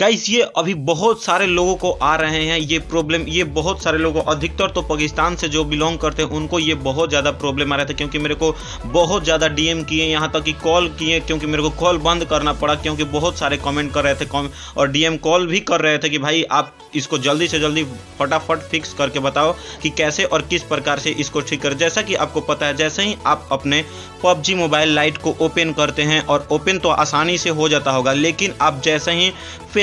guys ये अभी बहुत सारे लोगों को आ रहे हैं ये प्रॉब्लम ये बहुत सारे लोगों अधिकतर तो पाकिस्तान से जो बिलोंग करते हैं उनको ये बहुत ज़्यादा प्रॉब्लम आ रहा था क्योंकि मेरे को बहुत ज़्यादा डीएम किए यहाँ तक कि कॉल किए क्योंकि मेरे को कॉल बंद करना पड़ा क्योंकि बहुत सारे कमेंट कर रहे थे और डीएम कॉल भी कर रहे थे कि भाई आप इसको जल्दी से जल्दी फटाफट फिक्स करके बताओ कि कैसे और किस प्रकार से इसको ठीक कर जैसा कि आपको पता है जैसे ही आप अपने पबजी मोबाइल लाइट को ओपन करते हैं और ओपन तो आसानी से हो जाता होगा लेकिन आप जैसे ही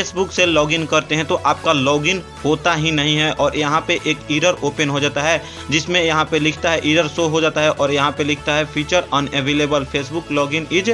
फेसबुक से लॉगिन करते हैं तो आपका लॉगिन होता ही नहीं है और यहाँ पे एक ईरर ओपन हो जाता है जिसमें यहाँ पे लिखता है ईरर शो हो जाता है और यहाँ पे लिखता है feature unavailable Facebook login is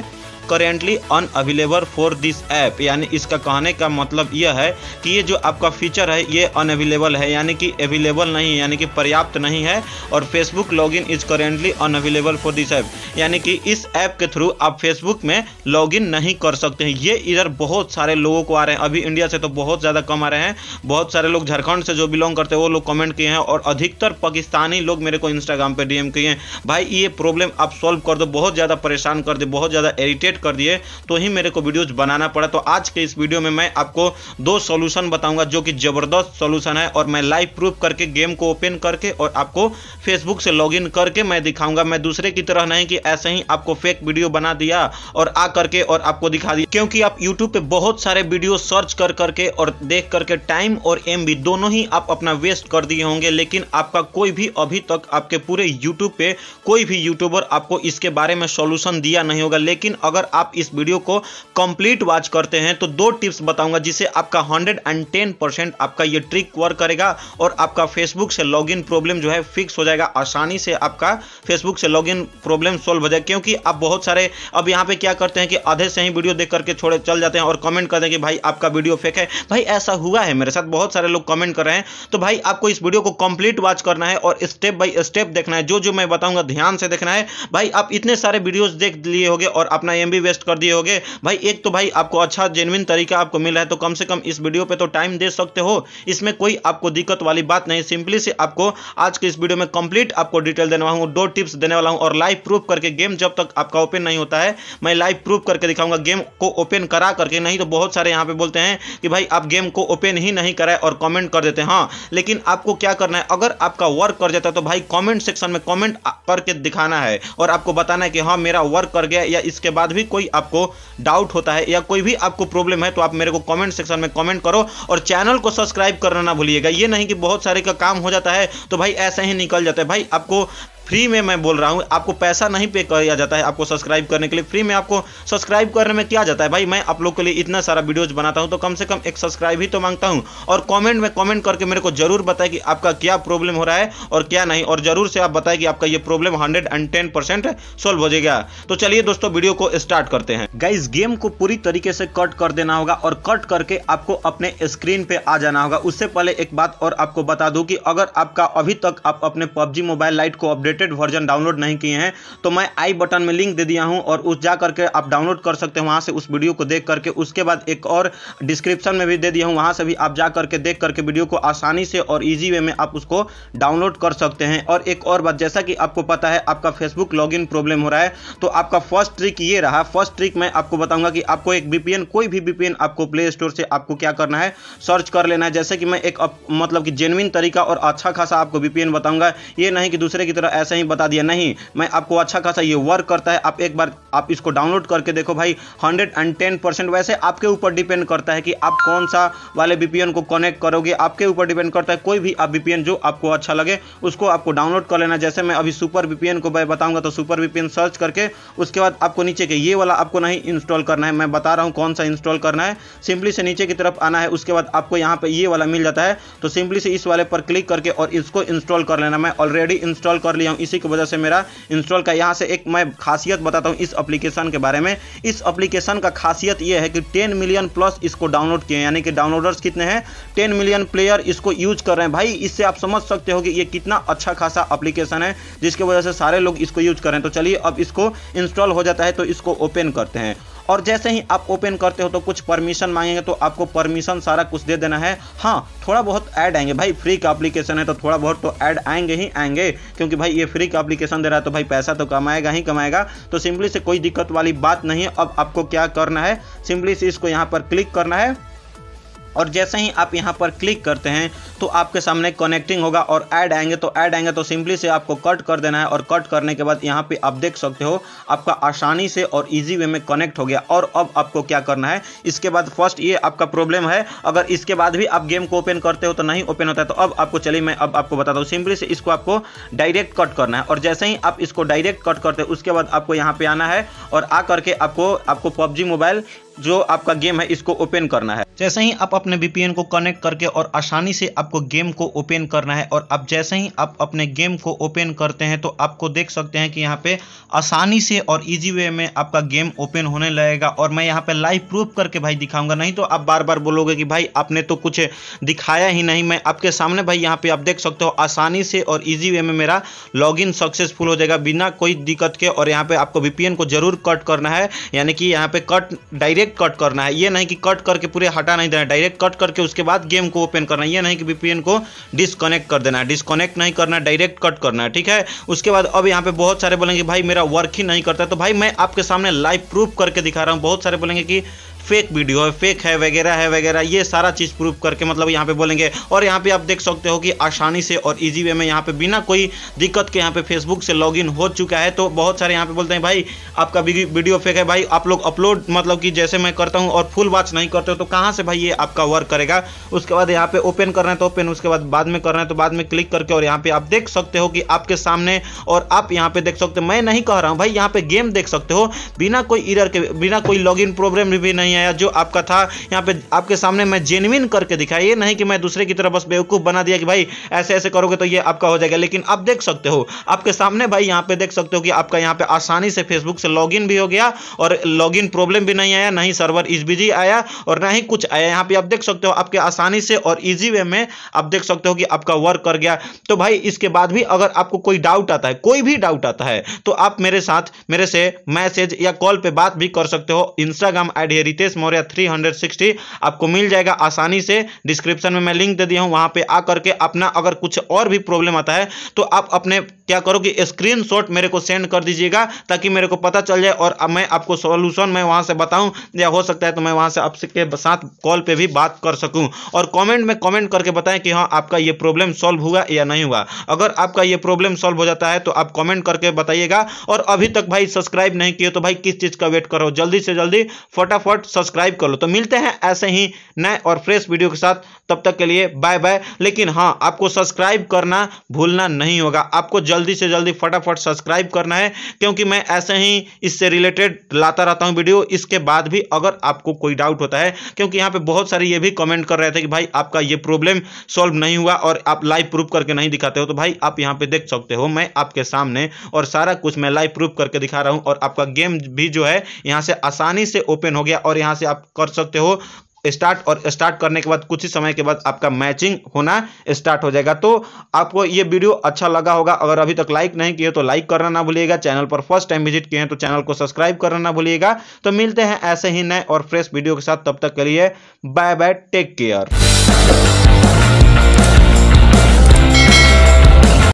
currently unavailable for this app यानी इसका कहने का मतलब यह है कि ये जो आपका फीचर है ये अनअवेलेबल है यानी कि अवेलेबल नहीं है यानी कि पर्याप्त नहीं है और Facebook log in is currently unavailable for this app यानी कि इस ऐप के थ्रू आप फेसबुक में लॉग इन नहीं कर सकते हैं ये इधर बहुत सारे लोगों को आ रहे हैं अभी इंडिया से तो बहुत ज़्यादा कम आ रहे हैं बहुत सारे लोग झारखंड से जो बिलोंग करते हैं वो लोग कमेंट किए हैं और अधिकतर पाकिस्तानी लोग मेरे को इंस्टाग्राम पर डीएम किए हैं भाई ये प्रॉब्लम आप सॉल्व कर दो बहुत ज़्यादा परेशान कर दे बहुत ज़्यादा इरीटेट सेट कर दिए तो ही मेरे को वीडियोज बनाना पड़ा तो आज के इस वीडियो में मैं आपको दो सोल्यूशन बताऊंगा जो कि ज़बरदस्त सोल्यूशन है और मैं लाइव प्रूफ करके गेम को ओपन करके और आपको फेसबुक से लॉग करके मैं दिखाऊंगा मैं दूसरे की तरह नहीं कि ऐसे ही आपको फेक वीडियो बना दिया और आ करके और आपको दिखा दिया क्योंकि आप यूट्यूब पे बहुत सारे वीडियो सर्च कर करके और देख करके टाइम और एम दोनों ही आप अपना वेस्ट कर दिए होंगे लेकिन आपका कोई भी अभी तक आपके पूरे यूट्यूब पे कोई भी यूट्यूबर आपको इसके बारे में सोल्यूशन दिया नहीं होगा लेकिन अगर आप इस वीडियो को कंप्लीट वॉच करते हैं तो दो टिप्स बताऊंगा जिसे आपका हंड्रेड एंड टेन परसेंट आपका ये ट्रिक वर्क करेगा और आपका फेसबुक से लॉगिन प्रॉब्लम जो है फिक्स हो जाएगा आसानी से आपका फेसबुक से लॉगिन प्रॉब्लम सॉल्व हो जाएगा क्योंकि आप बहुत सारे अब यहाँ पे क्या करते हैं कि आधे से ही वीडियो देख करके छोड़े चल जाते हैं और कमेंट करते हैं कि भाई आपका वीडियो फेक है भाई ऐसा हुआ है मेरे साथ बहुत सारे लोग कमेंट कर रहे हैं तो भाई आपको इस वीडियो को कंप्लीट वॉच करना है और स्टेप बाई स्टेप देखना है जो जो मैं बताऊंगा ध्यान से देखना है भाई आप इतने सारे वीडियोस देख लिए होगे और अपना टाइम भी वेस्ट कर दिए होगे भाई एक तो भाई आपको अच्छा जेनविन तरीका आपको मिला है तो कम से कम इस वीडियो पे तो टाइम दे सकते हो इसमें कोई आपको दिक्कत वाली बात नहीं सिंपली से आपको आज के इस वीडियो में कंप्लीट आपको डिटेल देने वाला हूँ दो टिप्स देने वाला हूँ और लाइव प्रूफ करके गेम जब तक आपका ओपन नहीं होता है मैं लाइव प्रूफ करके दिखाऊंगा गेम को ओपन करा करके नहीं तो बहुत सारे यहाँ पे बोलते हैं कि भाई आप गेम को ओपन ही नहीं कराए और कमेंट कर देते हैं हाँ लेकिन आपको क्या करना है अगर आपका वर्क कर जाता है तो भाई कॉमेंट सेक्शन में कॉमेंट करके दिखाना है और आपको बताना है कि हाँ मेरा वर्क कर गया या इसके बाद भी कोई आपको डाउट होता है या कोई भी आपको प्रॉब्लम है तो आप मेरे को कमेंट सेक्शन में कमेंट करो और चैनल को सब्सक्राइब करना ना भूलिएगा ये नहीं कि बहुत सारे का काम हो जाता है तो भाई ऐसे ही निकल जाता है भाई आपको फ्री में मैं बोल रहा हूँ आपको पैसा नहीं पे किया जाता है आपको सब्सक्राइब करने के लिए फ्री में आपको सब्सक्राइब करने में क्या जाता है भाई मैं आप लोग के लिए इतना सारा वीडियोज बनाता हूँ तो कम से कम एक सब्सक्राइब ही तो मांगता हूँ और कॉमेंट में कॉमेंट करके मेरे को जरूर बताए कि आपका क्या प्रॉब्लम हो रहा है और क्या नहीं और जरूर से आप बताए कि आपका ये problem hundred and ten percent solve हो जाएगा तो चलिए दोस्तों वीडियो को स्टार्ट करते हैं गाइज गेम को पूरी तरीके से कट कर देना होगा और कट करके आपको अपने स्क्रीन पे आ जाना होगा उससे पहले एक बात और आपको बता दूं कि अगर आपका अभी तक आप अपने पबजी मोबाइल लाइट को अपडेट अपडेटेड वर्जन डाउनलोड नहीं किए हैं तो मैं आई बटन में लिंक दे दिया हूँ और उस जा करके आप डाउनलोड कर सकते हैं वहाँ से उस वीडियो को देख करके उसके बाद एक और डिस्क्रिप्शन में भी दे दिया हूँ वहाँ से भी आप जा करके देख करके वीडियो को आसानी से और ईजी वे में आप उसको डाउनलोड कर सकते हैं और एक और बात जैसा कि आपको पता है आपका फेसबुक लॉग प्रॉब्लम हो रहा है तो आपका फर्स्ट ट्रिक ये रहा फर्स्ट ट्रिक मैं आपको बताऊंगा कि आपको एक वीपीएन कोई भी वीपीएन आपको प्ले स्टोर से आपको क्या करना है सर्च कर लेना है जैसे कि मैं एक अप, मतलब कि जेनविन तरीका और अच्छा खासा आपको बीपीएन बताऊंगा ये नहीं कि दूसरे की तरह ऐसा ऐसे ही बता दिया नहीं मैं आपको अच्छा खासा ये वर्क करता है आप एक बार आप इसको डाउनलोड करके देखो भाई हंड्रेड एंड टेन परसेंट वैसे आपके ऊपर डिपेंड करता है कि आप कौन सा वाले बीपीएन को कनेक्ट करोगे आपके ऊपर डिपेंड करता है कोई भी आप बीपीएन जो आपको अच्छा लगे उसको आपको डाउनलोड कर लेना जैसे मैं अभी सुपर बीपीएन को मैं बताऊंगा तो सुपर बीपीएन सर्च करके उसके बाद आपको नीचे के ये वाला आपको नहीं इंस्टॉल करना है मैं बता रहा हूँ कौन सा इंस्टॉल करना है सिंपली से नीचे की तरफ आना है उसके बाद आपको यहाँ पर ये वाला मिल जाता है तो सिंपली से इस वाले पर क्लिक करके और इसको इंस्टॉल कर लेना मैं ऑलरेडी इंस्टॉल कर लिया हूँ इसी की वजह से मेरा इंस्टॉल का यहाँ से एक मैं खासियत बताता हूँ इस अप्लीकेशन के बारे में इस अप्लीकेशन का खासियत ये है कि टेन मिलियन प्लस इसको डाउनलोड किए यानी कि डाउनलोडर्स कितने हैं टेन मिलियन प्लेयर इसको यूज कर रहे हैं भाई इससे आप समझ सकते हो कि ये कितना अच्छा खासा अप्लीकेशन है जिसकी वजह से सारे लोग इसको यूज कर रहे हैं तो चलिए अब इसको इंस्टॉल हो जाता है तो इसको ओपन करते हैं और जैसे ही आप ओपन करते हो तो कुछ परमिशन मांगेंगे तो आपको परमिशन सारा कुछ दे देना है हाँ थोड़ा बहुत ऐड आएंगे भाई फ्री का अप्लीकेशन है तो थोड़ा बहुत तो ऐड आएंगे ही आएंगे क्योंकि भाई ये फ्री का अप्लीकेशन दे रहा है तो भाई पैसा तो कमाएगा ही कमाएगा तो सिंपली से कोई दिक्कत वाली बात नहीं है अब आपको क्या करना है सिंपली से इसको यहाँ पर क्लिक करना है और जैसे ही आप यहाँ पर क्लिक करते हैं तो आपके सामने कनेक्टिंग होगा और ऐड आएंगे तो ऐड आएंगे तो सिंपली से आपको कट कर देना है और कट करने के बाद यहाँ पे आप देख सकते हो आपका आसानी से और इजी वे में कनेक्ट हो गया और अब आपको क्या करना है इसके बाद फर्स्ट ये आपका प्रॉब्लम है अगर इसके बाद भी आप गेम को ओपन करते हो तो नहीं ओपन होता है तो अब आपको चलिए मैं अब आपको बताता हूँ सिंपली से इसको आपको डायरेक्ट कट करना है और जैसे ही आप इसको डायरेक्ट कट करते हो उसके बाद आपको यहाँ पर आना है और आ करके आपको आपको पबजी मोबाइल जो आपका गेम है इसको ओपन करना है जैसे ही आप अपने वीपीएन को कनेक्ट करके और आसानी से आपको गेम को ओपन करना है और अब जैसे ही आप अपने गेम को ओपन करते हैं तो आपको देख सकते हैं कि यहाँ पे आसानी से और इजी वे में आपका गेम ओपन होने लगेगा और मैं यहाँ पे लाइव प्रूफ करके भाई दिखाऊंगा नहीं तो आप बार बार बोलोगे कि भाई आपने तो कुछ दिखाया ही नहीं मैं आपके सामने भाई यहाँ पे आप देख सकते हो आसानी से और ईजी वे में मेरा लॉग सक्सेसफुल हो जाएगा बिना कोई दिक्कत के और यहाँ पे आपको वीपीएन को जरूर कट करना है यानी कि यहाँ पे कट डायरेक्ट डायरेक्ट कट करना है ये नहीं कि कट करके पूरे हटा नहीं देना डायरेक्ट कट करके उसके बाद गेम को ओपन करना है ये नहीं कि वीपीएन को डिसकनेक्ट कर देना है डिसकनेक्ट नहीं करना डायरेक्ट कट करना है ठीक है उसके बाद अब यहाँ पे बहुत सारे बोलेंगे भाई मेरा वर्क ही नहीं करता तो भाई मैं आपके सामने लाइव प्रूफ करके दिखा रहा हूँ बहुत सारे बोलेंगे कि फेक वीडियो है फेक है वगैरह है वगैरह ये सारा चीज़ प्रूफ करके मतलब यहाँ पे बोलेंगे और यहाँ पे आप देख सकते हो कि आसानी से और इजी वे में यहाँ पे बिना कोई दिक्कत के यहाँ पे फेसबुक से लॉग हो चुका है तो बहुत सारे यहाँ पे बोलते हैं भाई आपका वीडियो फेक है भाई आप लोग अपलोड मतलब कि जैसे मैं करता हूँ और फुल वॉच नहीं करते हो तो कहाँ से भाई ये आपका वर्क करेगा उसके बाद यहाँ पे ओपन करना है तो ओपन उसके बाद बाद में करना है तो बाद में क्लिक करके और यहाँ पे आप देख सकते हो कि आपके सामने और आप यहाँ पे देख सकते हो मैं नहीं कह रहा हूँ भाई यहाँ पे गेम देख सकते हो बिना कोई इरर के बिना कोई लॉग प्रॉब्लम भी नहीं है नहीं आया जो आपका था यहाँ पे आपके सामने मैं जेनविन करके दिखाई ये नहीं कि मैं दूसरे की तरफ बस बेवकूफ़ बना दिया कि भाई ऐसे ऐसे करोगे तो ये आपका हो जाएगा लेकिन आप देख सकते हो आपके सामने भाई यहाँ पे देख सकते हो कि आपका यहाँ पे आसानी से फेसबुक से लॉग भी हो गया और लॉग प्रॉब्लम भी नहीं आया नहीं सर्वर इज बिजी आया और ना ही कुछ आया यहाँ पे आप देख सकते हो आपके आसानी से और ईजी वे में आप देख सकते हो कि आपका वर्क कर गया तो भाई इसके बाद भी अगर आपको कोई डाउट आता है कोई भी डाउट आता है तो आप मेरे साथ मेरे से मैसेज या कॉल पर बात भी कर सकते हो Instagram I D Rakesh Maurya 360 आपको मिल जाएगा आसानी से डिस्क्रिप्शन में मैं लिंक दे दिया हूँ वहाँ पे आ करके अपना अगर कुछ और भी प्रॉब्लम आता है तो आप अपने क्या करो कि स्क्रीन मेरे को सेंड कर दीजिएगा ताकि मेरे को पता चल जाए और मैं आपको सोल्यूशन मैं वहाँ से बताऊँ या हो सकता है तो मैं वहाँ से आपके साथ कॉल पर भी बात कर सकूँ और कॉमेंट में कॉमेंट करके बताएं कि हाँ आपका ये प्रॉब्लम सॉल्व हुआ या नहीं हुआ अगर आपका ये प्रॉब्लम सॉल्व हो जाता है तो आप कॉमेंट करके बताइएगा और अभी तक भाई सब्सक्राइब नहीं किए तो भाई किस चीज़ का वेट करो जल्दी से जल्दी फटाफट सब्सक्राइब कर लो तो मिलते हैं ऐसे ही नए और फ्रेश वीडियो के साथ तब तक के लिए बाय बाय लेकिन हाँ आपको सब्सक्राइब करना भूलना नहीं होगा आपको जल्दी से जल्दी फटाफट सब्सक्राइब करना है क्योंकि मैं ऐसे ही इससे रिलेटेड लाता रहता हूँ वीडियो इसके बाद भी अगर आपको कोई डाउट होता है क्योंकि यहाँ पर बहुत सारे ये भी कमेंट कर रहे थे कि भाई आपका ये प्रॉब्लम सॉल्व नहीं हुआ और आप लाइव प्रूफ करके नहीं दिखाते हो तो भाई आप यहाँ पर देख सकते हो मैं आपके सामने और सारा कुछ मैं लाइव प्रूफ करके दिखा रहा हूँ और आपका गेम भी जो है यहाँ से आसानी से ओपन हो गया और और यहाँ से आप कर सकते हो स्टार्ट और स्टार्ट करने के बाद कुछ ही समय के बाद आपका मैचिंग होना स्टार्ट हो जाएगा तो आपको ये वीडियो अच्छा लगा होगा अगर अभी तक लाइक नहीं किए तो लाइक करना ना भूलिएगा चैनल पर फर्स्ट टाइम विजिट किए हैं तो चैनल को सब्सक्राइब करना ना भूलिएगा तो मिलते हैं ऐसे ही नए और फ्रेश वीडियो के साथ तब तक के लिए बाय बाय टेक केयर